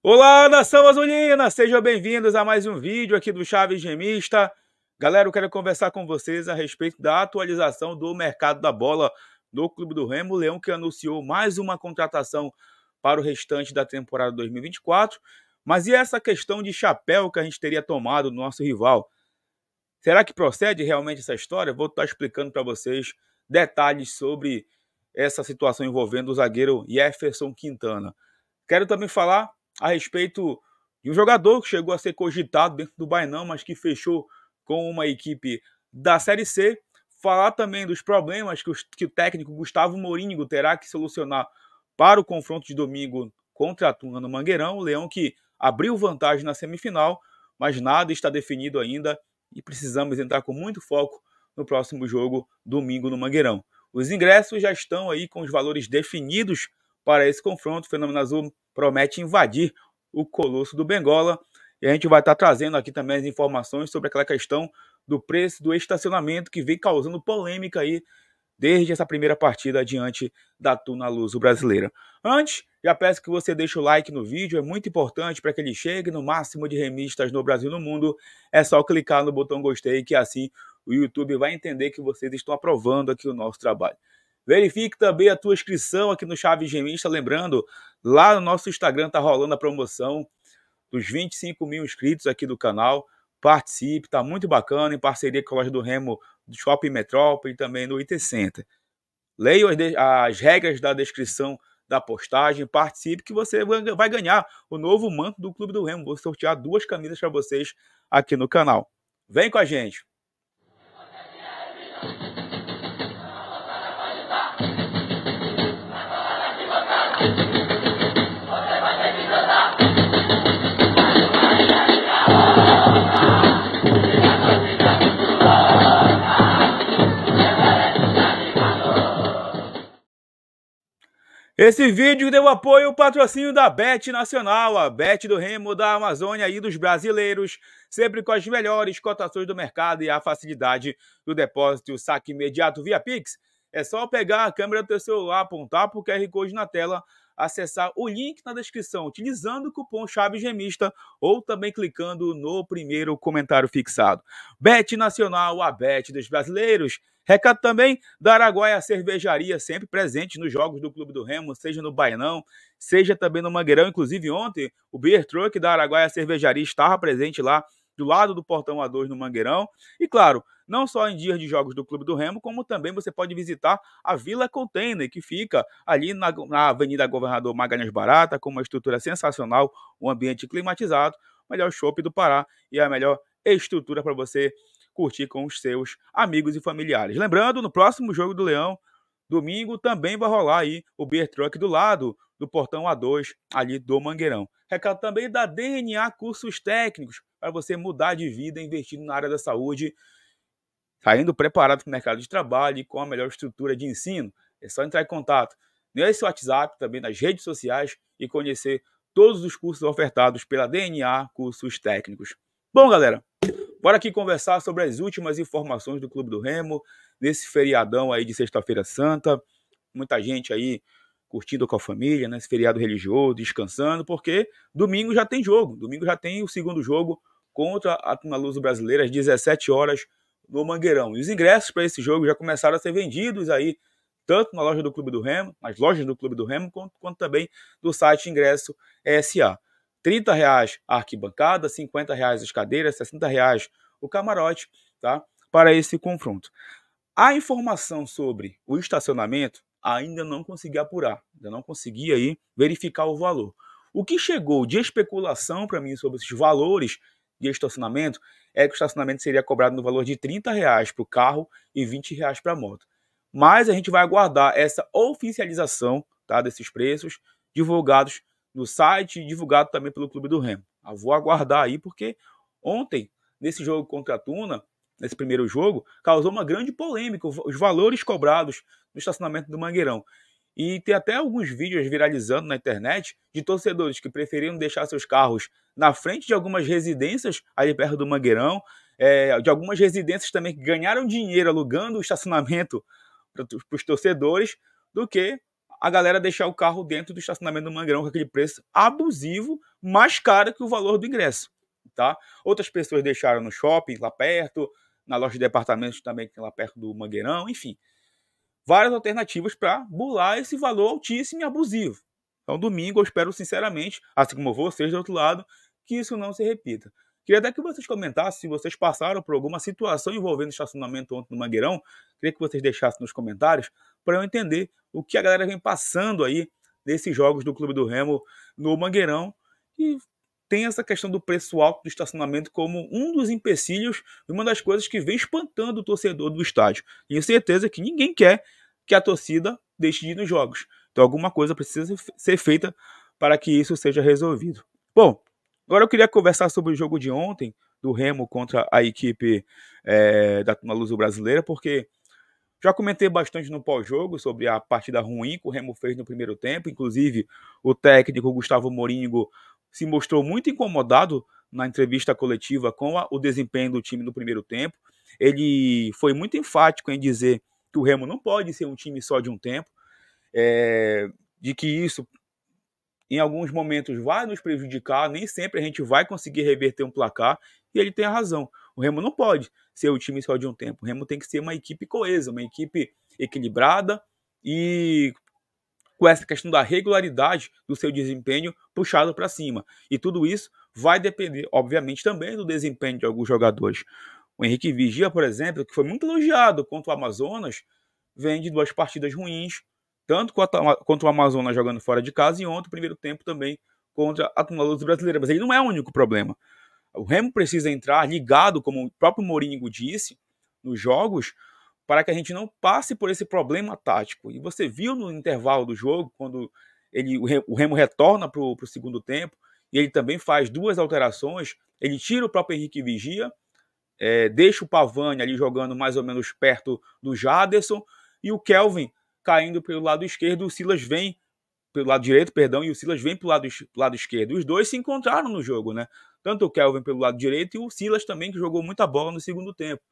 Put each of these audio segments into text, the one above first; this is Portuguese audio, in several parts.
Olá, nação azulina! Sejam bem-vindos a mais um vídeo aqui do Chaves Gemista. Galera, eu quero conversar com vocês a respeito da atualização do mercado da bola do Clube do Remo. O Leão que anunciou mais uma contratação para o restante da temporada 2024. Mas e essa questão de chapéu que a gente teria tomado no nosso rival? Será que procede realmente essa história? Vou estar explicando para vocês detalhes sobre essa situação envolvendo o zagueiro Jefferson Quintana. Quero também falar a respeito de um jogador que chegou a ser cogitado dentro do Bainão, mas que fechou com uma equipe da Série C. Falar também dos problemas que, os, que o técnico Gustavo Mourinho terá que solucionar para o confronto de domingo contra a Tuna no Mangueirão. O Leão que abriu vantagem na semifinal, mas nada está definido ainda e precisamos entrar com muito foco no próximo jogo, domingo no Mangueirão. Os ingressos já estão aí com os valores definidos para esse confronto. O Fenômeno Azul promete invadir o Colosso do Bengola. E a gente vai estar trazendo aqui também as informações sobre aquela questão do preço do estacionamento que vem causando polêmica aí desde essa primeira partida diante da Tuna Luso brasileira. Antes, já peço que você deixe o like no vídeo, é muito importante para que ele chegue no máximo de remistas no Brasil e no mundo. É só clicar no botão gostei que assim o YouTube vai entender que vocês estão aprovando aqui o nosso trabalho. Verifique também a tua inscrição aqui no Chave Gemista. Lembrando, lá no nosso Instagram está rolando a promoção dos 25 mil inscritos aqui do canal. Participe, tá muito bacana, em parceria com a loja do Remo, do Shopping Metrópole e também no IT Center. Leia as, as regras da descrição da postagem, participe que você vai ganhar o novo manto do Clube do Remo. Vou sortear duas camisas para vocês aqui no canal. Vem com a gente! Esse vídeo deu apoio ao patrocínio da Bet Nacional, a Bet do Remo da Amazônia e dos brasileiros, sempre com as melhores cotações do mercado e a facilidade do depósito e o saque imediato via Pix. É só pegar a câmera do seu celular, apontar para o QR Code na tela, acessar o link na descrição utilizando o cupom Chave Gemista ou também clicando no primeiro comentário fixado. Bet Nacional, a Bet dos Brasileiros. Recado também da Araguaia Cervejaria, sempre presente nos jogos do Clube do Remo, seja no Bainão, seja também no Mangueirão. Inclusive, ontem o Beer Truck da Araguaia Cervejaria estava presente lá do lado do portão A2 no Mangueirão. E claro, não só em dias de jogos do Clube do Remo, como também você pode visitar a Vila Container, que fica ali na, na Avenida Governador Magalhães Barata, com uma estrutura sensacional, um ambiente climatizado, melhor shopping do Pará e a melhor estrutura para você curtir com os seus amigos e familiares. Lembrando, no próximo jogo do Leão, Domingo também vai rolar aí o Beer Truck do lado do portão A2 ali do Mangueirão. Recado também da DNA Cursos Técnicos para você mudar de vida investindo na área da saúde saindo preparado para o mercado de trabalho e com a melhor estrutura de ensino. É só entrar em contato nesse né, WhatsApp, também nas redes sociais e conhecer todos os cursos ofertados pela DNA Cursos Técnicos. Bom, galera, bora aqui conversar sobre as últimas informações do Clube do Remo nesse feriadão aí de Sexta-feira Santa. Muita gente aí curtindo com a família, nesse né? feriado religioso, descansando, porque domingo já tem jogo. Domingo já tem o segundo jogo contra a Tuna Luz Brasileira às 17 horas no Mangueirão. E os ingressos para esse jogo já começaram a ser vendidos aí, tanto na loja do Clube do Remo, nas lojas do Clube do Remo, quanto, quanto também do site Ingresso SA. R$ reais a arquibancada, R$ reais as cadeiras, R$ reais o camarote, tá? Para esse confronto. A informação sobre o estacionamento ainda não consegui apurar, ainda não consegui aí verificar o valor. O que chegou de especulação para mim sobre esses valores de estacionamento é que o estacionamento seria cobrado no valor de 30 reais para o carro e 20 reais para a moto. Mas a gente vai aguardar essa oficialização tá, desses preços, divulgados no site e divulgado também pelo Clube do Remo. Eu vou aguardar aí, porque ontem, nesse jogo contra a Tuna, nesse primeiro jogo, causou uma grande polêmica os valores cobrados no estacionamento do Mangueirão. E tem até alguns vídeos viralizando na internet de torcedores que preferiram deixar seus carros na frente de algumas residências ali perto do Mangueirão, é, de algumas residências também que ganharam dinheiro alugando o estacionamento para os torcedores, do que a galera deixar o carro dentro do estacionamento do Mangueirão com aquele preço abusivo, mais caro que o valor do ingresso. Tá? Outras pessoas deixaram no shopping lá perto, na loja de departamentos também que é lá perto do Mangueirão, enfim várias alternativas para burlar esse valor altíssimo e abusivo. Então, domingo, eu espero sinceramente, assim como vocês do outro lado, que isso não se repita. Queria até que vocês comentassem se vocês passaram por alguma situação envolvendo estacionamento ontem no Mangueirão. Queria que vocês deixassem nos comentários para eu entender o que a galera vem passando aí nesses jogos do Clube do Remo no Mangueirão. E tem essa questão do preço alto do estacionamento como um dos empecilhos, e uma das coisas que vem espantando o torcedor do estádio. Tenho certeza que ninguém quer que a torcida deixe de ir nos jogos. Então alguma coisa precisa ser feita para que isso seja resolvido. Bom, agora eu queria conversar sobre o jogo de ontem, do Remo contra a equipe é, da Tuna Luso Brasileira, porque já comentei bastante no pós-jogo sobre a partida ruim que o Remo fez no primeiro tempo. Inclusive, o técnico Gustavo Moringo se mostrou muito incomodado na entrevista coletiva com a, o desempenho do time no primeiro tempo. Ele foi muito enfático em dizer que o Remo não pode ser um time só de um tempo, é, de que isso, em alguns momentos, vai nos prejudicar, nem sempre a gente vai conseguir reverter um placar, e ele tem a razão. O Remo não pode ser um time só de um tempo. O Remo tem que ser uma equipe coesa, uma equipe equilibrada e com essa questão da regularidade do seu desempenho puxado para cima. E tudo isso vai depender, obviamente, também do desempenho de alguns jogadores. O Henrique Vigia, por exemplo, que foi muito elogiado contra o Amazonas, vem de duas partidas ruins, tanto contra o Amazonas jogando fora de casa e ontem, primeiro tempo também, contra a luta Brasileira. Mas ele não é o único problema. O Remo precisa entrar ligado, como o próprio Moringo disse, nos jogos, para que a gente não passe por esse problema tático. E você viu no intervalo do jogo, quando ele, o Remo retorna para o segundo tempo, e ele também faz duas alterações, ele tira o próprio Henrique Vigia, é, deixa o Pavani ali jogando mais ou menos perto do Jaderson, e o Kelvin caindo pelo lado esquerdo, o Silas vem pelo lado direito, perdão, e o Silas vem pelo lado, lado esquerdo. Os dois se encontraram no jogo, né? Tanto o Kelvin pelo lado direito e o Silas também, que jogou muita bola no segundo tempo.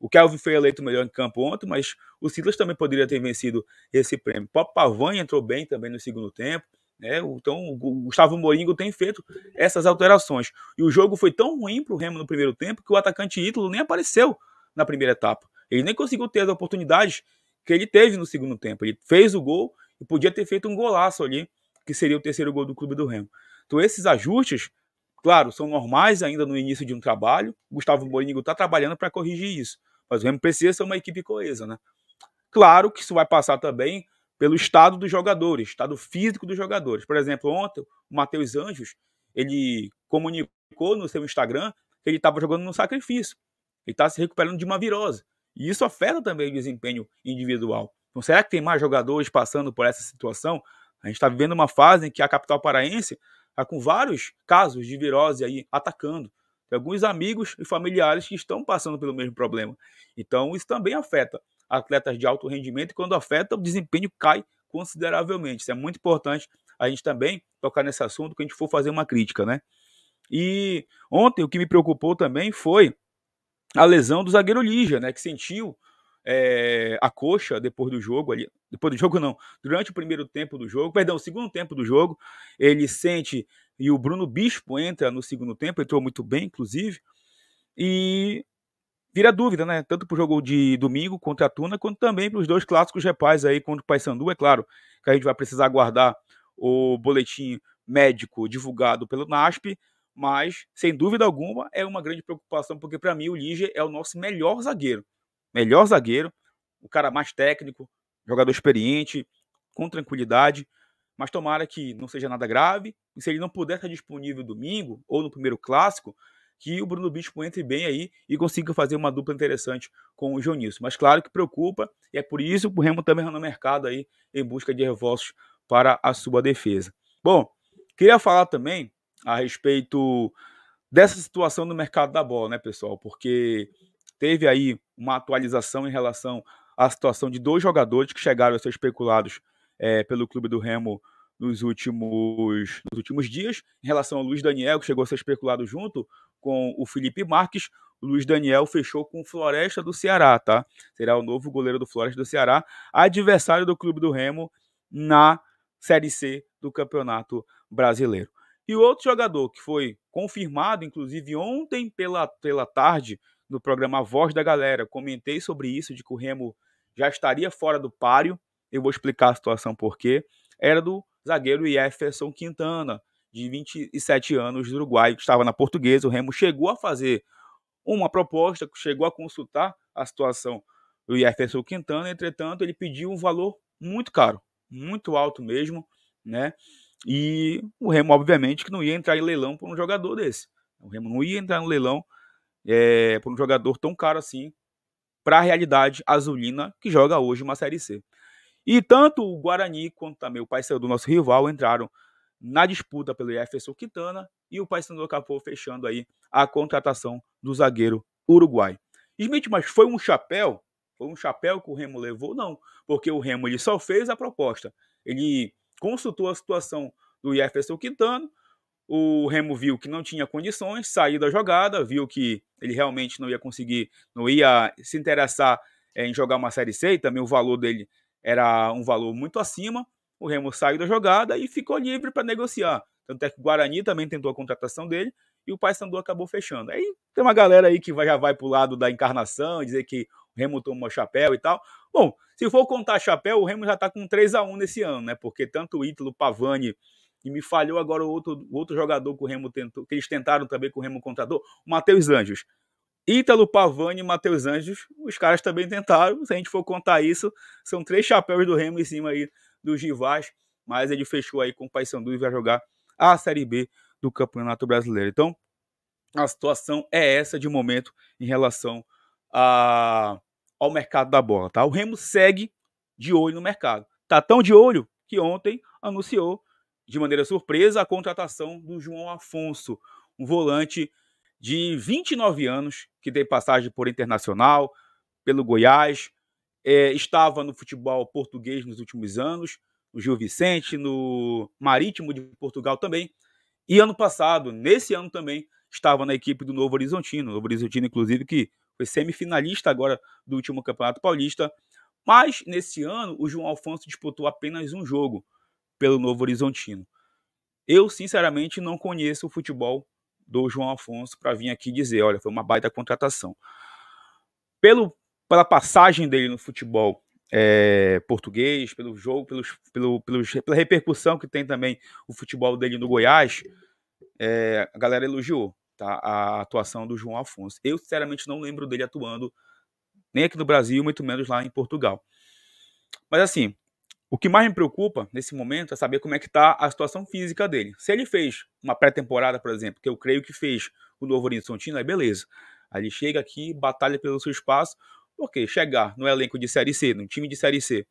O Kelvin foi eleito o melhor em campo ontem, mas o Silas também poderia ter vencido esse prêmio. O Pop entrou bem também no segundo tempo. Né? Então, o Gustavo Moringo tem feito essas alterações. E o jogo foi tão ruim para o Remo no primeiro tempo que o atacante Ítalo nem apareceu na primeira etapa. Ele nem conseguiu ter as oportunidades que ele teve no segundo tempo. Ele fez o gol e podia ter feito um golaço ali, que seria o terceiro gol do clube do Remo. Então, esses ajustes, claro, são normais ainda no início de um trabalho. O Gustavo Moringo está trabalhando para corrigir isso. Mas o Remo precisa ser uma equipe coesa, né? Claro que isso vai passar também pelo estado dos jogadores, estado físico dos jogadores. Por exemplo, ontem o Matheus Anjos, ele comunicou no seu Instagram que ele estava jogando no sacrifício. Ele está se recuperando de uma virose. E isso afeta também o desempenho individual. Então, será que tem mais jogadores passando por essa situação? A gente está vivendo uma fase em que a capital paraense está com vários casos de virose aí atacando alguns amigos e familiares que estão passando pelo mesmo problema. Então, isso também afeta atletas de alto rendimento e, quando afeta, o desempenho cai consideravelmente. Isso é muito importante a gente também tocar nesse assunto quando a gente for fazer uma crítica, né? E ontem o que me preocupou também foi a lesão do zagueiro Lígia, né? Que sentiu é, a coxa depois do jogo ali. Depois do jogo, não. Durante o primeiro tempo do jogo, perdão, o segundo tempo do jogo, ele sente e o Bruno Bispo entra no segundo tempo, entrou muito bem, inclusive, e vira dúvida, né? Tanto para o jogo de domingo contra a Tuna, quanto também para os dois clássicos repais aí contra o Paysandu. É claro que a gente vai precisar aguardar o boletim médico divulgado pelo NASP, mas sem dúvida alguma é uma grande preocupação, porque para mim o Lige é o nosso melhor zagueiro. Melhor zagueiro, o cara mais técnico, jogador experiente, com tranquilidade mas tomara que não seja nada grave. E se ele não puder estar disponível domingo ou no primeiro clássico, que o Bruno Bispo entre bem aí e consiga fazer uma dupla interessante com o Jonício. Mas claro que preocupa, e é por isso que o Remo também está no mercado aí em busca de reforços para a sua defesa. Bom, queria falar também a respeito dessa situação no mercado da bola, né, pessoal? Porque teve aí uma atualização em relação à situação de dois jogadores que chegaram a ser especulados é, pelo clube do Remo nos últimos, nos últimos dias, em relação ao Luiz Daniel, que chegou a ser especulado junto com o Felipe Marques. O Luiz Daniel fechou com o Floresta do Ceará, tá? Será o novo goleiro do Floresta do Ceará, adversário do clube do Remo na Série C do Campeonato Brasileiro. E outro jogador que foi confirmado, inclusive ontem pela, pela tarde, no programa Voz da Galera, comentei sobre isso, de que o Remo já estaria fora do páreo, eu vou explicar a situação porque era do zagueiro Jefferson Quintana, de 27 anos, do Uruguai, que estava na portuguesa. O Remo chegou a fazer uma proposta, chegou a consultar a situação do Jefferson Quintana, entretanto, ele pediu um valor muito caro, muito alto mesmo, né? E o Remo, obviamente, que não ia entrar em leilão por um jogador desse. O Remo não ia entrar no leilão é, por um jogador tão caro assim para a realidade azulina que joga hoje uma Série C. E tanto o Guarani quanto também o Paysandu, nosso rival, entraram na disputa pelo Jefferson Quintana e o Paysandu acabou fechando aí a contratação do zagueiro uruguai. Smith, mas foi um chapéu? Foi um chapéu que o Remo levou? Não, porque o Remo ele só fez a proposta. Ele consultou a situação do Jefferson Quintana, o Remo viu que não tinha condições, saiu da jogada, viu que ele realmente não ia conseguir, não ia se interessar eh, em jogar uma Série C, e também o valor dele era um valor muito acima. O Remo saiu da jogada e ficou livre para negociar. Tanto é que o Guarani também tentou a contratação dele e o Paysandu acabou fechando. Aí tem uma galera aí que vai, já vai para o lado da encarnação, dizer que o Remo tomou chapéu e tal. Bom, se for contar chapéu, o Remo já está com 3 a 1 nesse ano, né? Porque tanto o Ítalo Pavani e me falhou agora o outro, outro jogador que o Remo tentou, que eles tentaram também com o Remo contador, o Matheus Anjos. Ítalo Pavani e Matheus Anjos, os caras também tentaram. Se a gente for contar isso, são três chapéus do Remo em cima aí dos rivais, mas ele fechou aí com o Paysandu e vai jogar a Série B do Campeonato Brasileiro. Então, a situação é essa de momento em relação a, ao mercado da bola, tá? O Remo segue de olho no mercado. Tá tão de olho que ontem anunciou de maneira surpresa a contratação do João Afonso, um volante de 29 anos, que deu passagem por Internacional, pelo Goiás, é, estava no futebol português nos últimos anos, no Gil Vicente, no Marítimo de Portugal também. E ano passado, nesse ano também, estava na equipe do Novo Horizontino. Novo Horizontino, inclusive, que foi semifinalista agora do último Campeonato Paulista. Mas nesse ano, o João Alfonso disputou apenas um jogo pelo Novo Horizontino. Eu, sinceramente, não conheço o futebol do João Afonso para vir aqui dizer, olha, foi uma baita contratação. Pelo, pela passagem dele no futebol é, português, pelo jogo, pelos, pelo, pelos, pela repercussão que tem também o futebol dele no Goiás, é, a galera elogiou tá, a atuação do João Afonso. Eu, sinceramente, não lembro dele atuando nem aqui no Brasil, muito menos lá em Portugal. Mas assim, o que mais me preocupa nesse momento é saber como é que está a situação física dele. Se ele fez uma pré-temporada, por exemplo, que eu creio que fez o Novo Horizontino, aí beleza. Aí ele chega aqui, batalha pelo seu espaço, porque chegar no elenco de Série C, num time de Série C,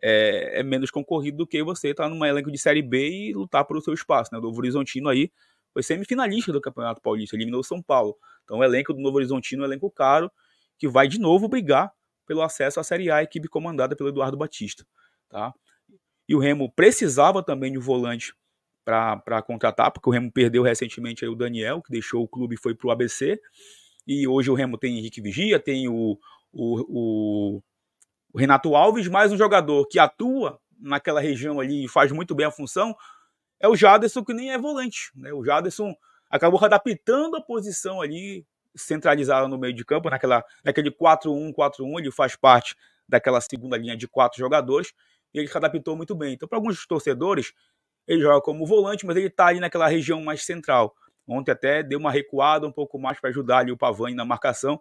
é, é menos concorrido do que você estar tá num elenco de Série B e lutar pelo seu espaço. Né? O Novo Horizontino aí foi semifinalista do Campeonato Paulista, eliminou o São Paulo. Então o elenco do Novo Horizontino é um elenco caro, que vai de novo brigar pelo acesso à Série A, a equipe comandada pelo Eduardo Batista. Tá? E o Remo precisava também de um volante para contratar, porque o Remo perdeu recentemente o Daniel, que deixou o clube e foi para o ABC. E hoje o Remo tem Henrique Vigia, tem o, o, o Renato Alves, mais um jogador que atua naquela região ali e faz muito bem a função, é o Jaderson, que nem é volante. Né? O Jaderson acabou adaptando a posição ali centralizada no meio de campo, naquela, naquele 4-1-4-1, ele faz parte daquela segunda linha de quatro jogadores, e ele se adaptou muito bem. Então, para alguns torcedores, ele joga como volante, mas ele está ali naquela região mais central. Ontem até deu uma recuada um pouco mais para ajudar ali o Pavani na marcação,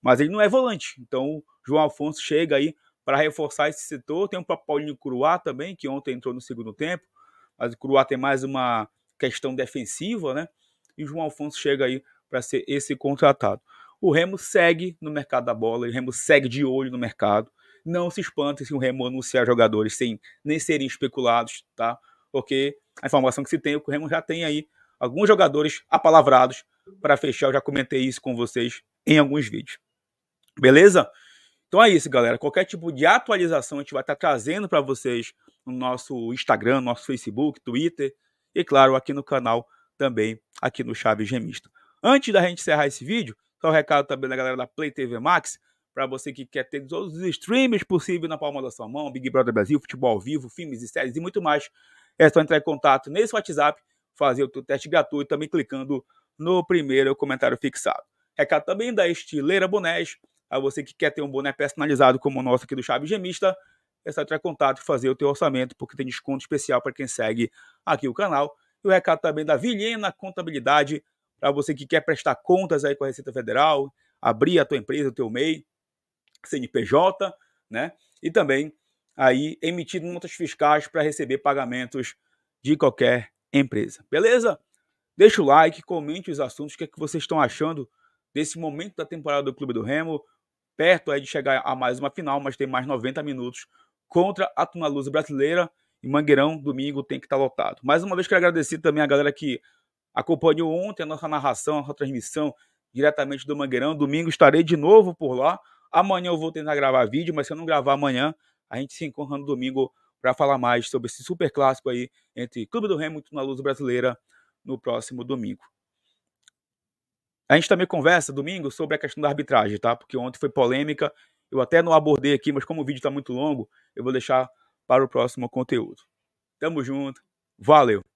mas ele não é volante. Então, o João Afonso chega aí para reforçar esse setor. Tem o Paulinho Cruá também, que ontem entrou no segundo tempo, mas o Cruá tem mais uma questão defensiva, né? E o João Afonso chega aí para ser esse contratado. O Remo segue no mercado da bola, o Remo segue de olho no mercado não se espante se o Remo anunciar jogadores sem nem serem especulados, tá? Porque a informação que se tem é que o Remo já tem aí alguns jogadores apalavrados para fechar. Eu já comentei isso com vocês em alguns vídeos. Beleza? Então é isso, galera. Qualquer tipo de atualização a gente vai estar tá trazendo para vocês no nosso Instagram, nosso Facebook, Twitter e, claro, aqui no canal também, aqui no Chaves Gemista. Antes da gente encerrar esse vídeo, só um recado também da galera da Play TV Max para você que quer ter todos os streams possíveis na palma da sua mão, Big Brother Brasil, futebol ao vivo, filmes e séries e muito mais. É só entrar em contato nesse WhatsApp, fazer o teste gratuito, também clicando no primeiro comentário fixado. Recado também da Estileira Bonés, a você que quer ter um boné personalizado como o nosso aqui do Chave Gemista, é só entrar em contato e fazer o teu orçamento, porque tem desconto especial para quem segue aqui o canal. E o recado também da Vilhena Contabilidade, para você que quer prestar contas aí com a Receita Federal, abrir a tua empresa, o teu MEI, CNPJ, né? E também aí emitir notas fiscais para receber pagamentos de qualquer empresa. Beleza? Deixa o like, comente os assuntos, o que, é que vocês estão achando desse momento da temporada do Clube do Remo, perto aí de chegar a mais uma final, mas tem mais 90 minutos contra a Tuna Luz brasileira e Mangueirão domingo tem que estar tá lotado. Mais uma vez quero agradecer também a galera que acompanhou ontem a nossa narração, a nossa transmissão diretamente do Mangueirão. Domingo estarei de novo por lá Amanhã eu vou tentar gravar vídeo, mas se eu não gravar amanhã, a gente se encontra no domingo para falar mais sobre esse super clássico aí entre Clube do Hamilton na Luz Brasileira no próximo domingo. A gente também conversa domingo sobre a questão da arbitragem, tá? Porque ontem foi polêmica, eu até não abordei aqui, mas como o vídeo está muito longo, eu vou deixar para o próximo conteúdo. Tamo junto, valeu!